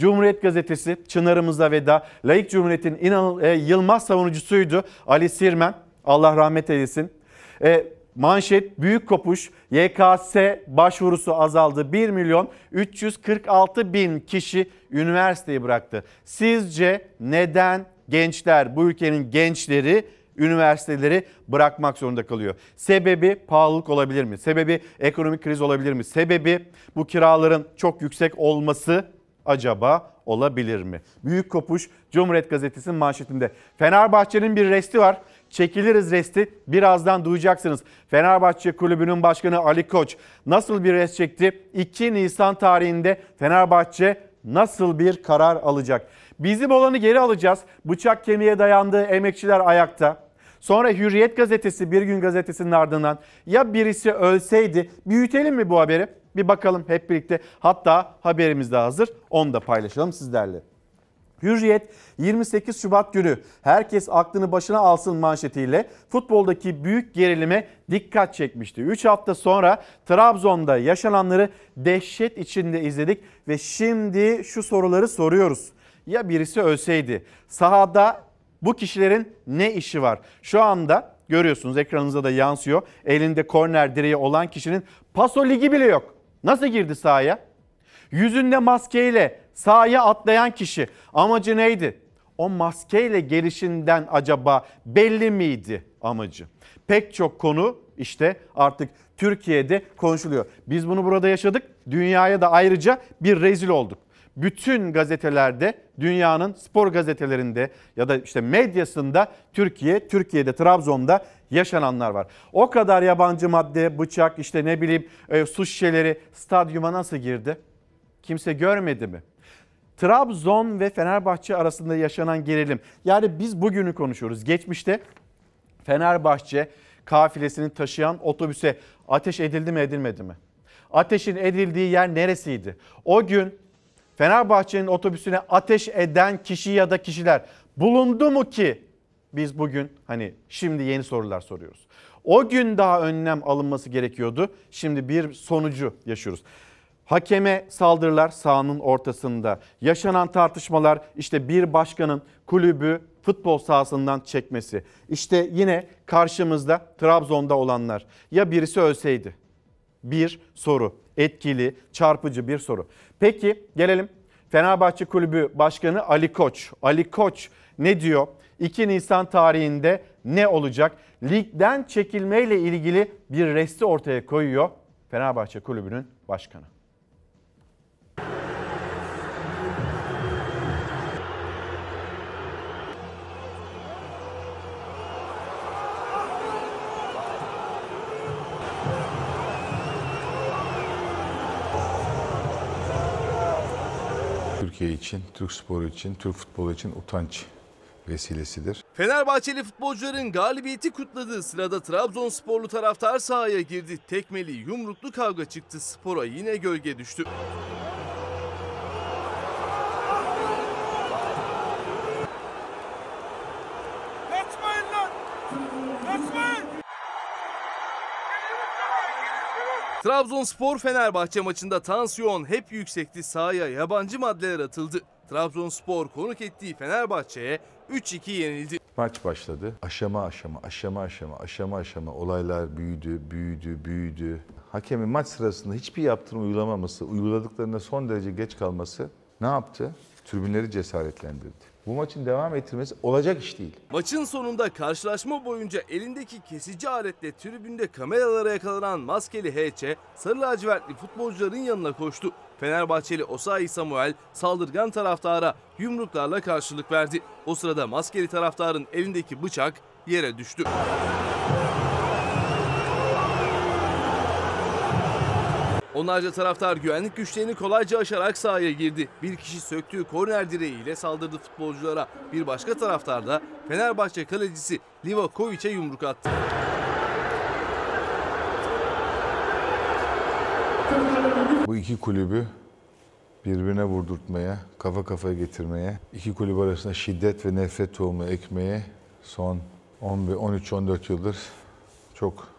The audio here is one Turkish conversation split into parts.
Cumhuriyet Gazetesi Çınarımıza Veda. Layık Cumhuriyet'in inan, e, Yılmaz savunucusuydu Ali Sirmen. Allah rahmet eylesin. E, manşet büyük kopuş YKS başvurusu azaldı. 1 milyon 346 bin kişi üniversiteyi bıraktı. Sizce neden gençler bu ülkenin gençleri üniversiteleri bırakmak zorunda kalıyor. Sebebi pahalılık olabilir mi? Sebebi ekonomik kriz olabilir mi? Sebebi bu kiraların çok yüksek olması acaba olabilir mi? Büyük kopuş Cumhuriyet Gazetesi'nin manşetinde. Fenerbahçe'nin bir resti var. Çekiliriz resti birazdan duyacaksınız. Fenerbahçe Kulübü'nün başkanı Ali Koç nasıl bir rest çekti? 2 Nisan tarihinde Fenerbahçe nasıl bir karar alacak? Bizim olanı geri alacağız. Bıçak kemiğe dayandığı emekçiler ayakta. Sonra Hürriyet gazetesi, Bir Gün gazetesinin ardından ya birisi ölseydi, büyütelim mi bu haberi? Bir bakalım hep birlikte. Hatta haberimiz de hazır. Onu da paylaşalım sizlerle. Hürriyet 28 Şubat günü herkes aklını başına alsın manşetiyle futboldaki büyük gerilime dikkat çekmişti. 3 hafta sonra Trabzon'da yaşananları dehşet içinde izledik ve şimdi şu soruları soruyoruz. Ya birisi ölseydi sahada bu kişilerin ne işi var? Şu anda görüyorsunuz ekranınıza da yansıyor. Elinde korner direği olan kişinin paso ligi bile yok. Nasıl girdi sahaya? Yüzünde maskeyle sahaya atlayan kişi amacı neydi? O maskeyle gelişinden acaba belli miydi amacı? Pek çok konu işte artık Türkiye'de konuşuluyor. Biz bunu burada yaşadık. Dünyaya da ayrıca bir rezil olduk bütün gazetelerde, dünyanın spor gazetelerinde ya da işte medyasında Türkiye, Türkiye'de Trabzon'da yaşananlar var. O kadar yabancı madde, bıçak, işte ne bileyim e, su şişeleri stadyuma nasıl girdi? Kimse görmedi mi? Trabzon ve Fenerbahçe arasında yaşanan gerilim. Yani biz bugünü konuşuyoruz. Geçmişte Fenerbahçe kafilesini taşıyan otobüse ateş edildi mi edilmedi mi? Ateşin edildiği yer neresiydi? O gün Fenerbahçe'nin otobüsüne ateş eden kişi ya da kişiler bulundu mu ki biz bugün hani şimdi yeni sorular soruyoruz. O gün daha önlem alınması gerekiyordu. Şimdi bir sonucu yaşıyoruz. Hakeme saldırılar sahanın ortasında. Yaşanan tartışmalar işte bir başkanın kulübü futbol sahasından çekmesi. İşte yine karşımızda Trabzon'da olanlar. Ya birisi ölseydi? Bir soru etkili, çarpıcı bir soru. Peki gelelim Fenerbahçe Kulübü Başkanı Ali Koç. Ali Koç ne diyor? 2 Nisan tarihinde ne olacak? Ligden çekilmeyle ilgili bir resti ortaya koyuyor Fenerbahçe Kulübü'nün başkanı. Türkiye için, Türk sporu için, Türk futbolu için utanç vesilesidir. Fenerbahçeli futbolcuların galibiyeti kutladığı sırada Trabzonsporlu taraftar sahaya girdi. Tekmeli, yumruklu kavga çıktı. Spora yine gölge düştü. Trabzonspor Fenerbahçe maçında tansiyon hep yüksekti sahaya yabancı maddeler atıldı. Trabzonspor konuk ettiği Fenerbahçe'ye 3-2 yenildi. Maç başladı. Aşama aşama, aşama aşama, aşama aşama olaylar büyüdü, büyüdü, büyüdü. Hakemin maç sırasında hiçbir yaptırım uygulamaması, uyguladıklarına son derece geç kalması ne yaptı? Tribünleri cesaretlendirdi. Bu maçın devam ettirmesi olacak iş değil. Maçın sonunda karşılaşma boyunca elindeki kesici aletle tribünde kameralara yakalanan maskeli H.Ç. sarı lacivertli futbolcuların yanına koştu. Fenerbahçeli Osayi Samuel saldırgan taraftara yumruklarla karşılık verdi. O sırada maskeli taraftarın elindeki bıçak yere düştü. Onlarca taraftar güvenlik güçlerini kolayca aşarak sahaya girdi. Bir kişi söktüğü korner direğiyle saldırdı futbolculara. Bir başka taraftar da Fenerbahçe kalecisi Kovice yumruk attı. Bu iki kulübü birbirine vurdurtmaya, kafa kafaya getirmeye, iki kulüp arasında şiddet ve nefret tohumu ekmeye son 11, 13-14 yıldır çok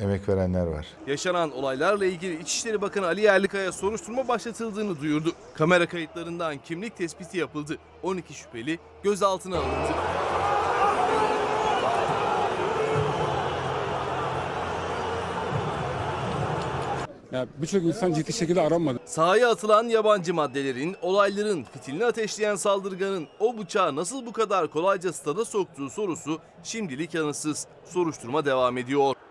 emek verenler var. Yaşanan olaylarla ilgili İçişleri Bakanı Ali Yerlikaya soruşturma başlatıldığını duyurdu. Kamera kayıtlarından kimlik tespiti yapıldı. 12 şüpheli gözaltına alındı. Ya birçok insan ciddi şekilde aranmadı. Sahaya atılan yabancı maddelerin, olayların, fitilini ateşleyen saldırganın o bıçağı nasıl bu kadar kolayca stada soktuğu sorusu şimdilik yanıtsız. Soruşturma devam ediyor.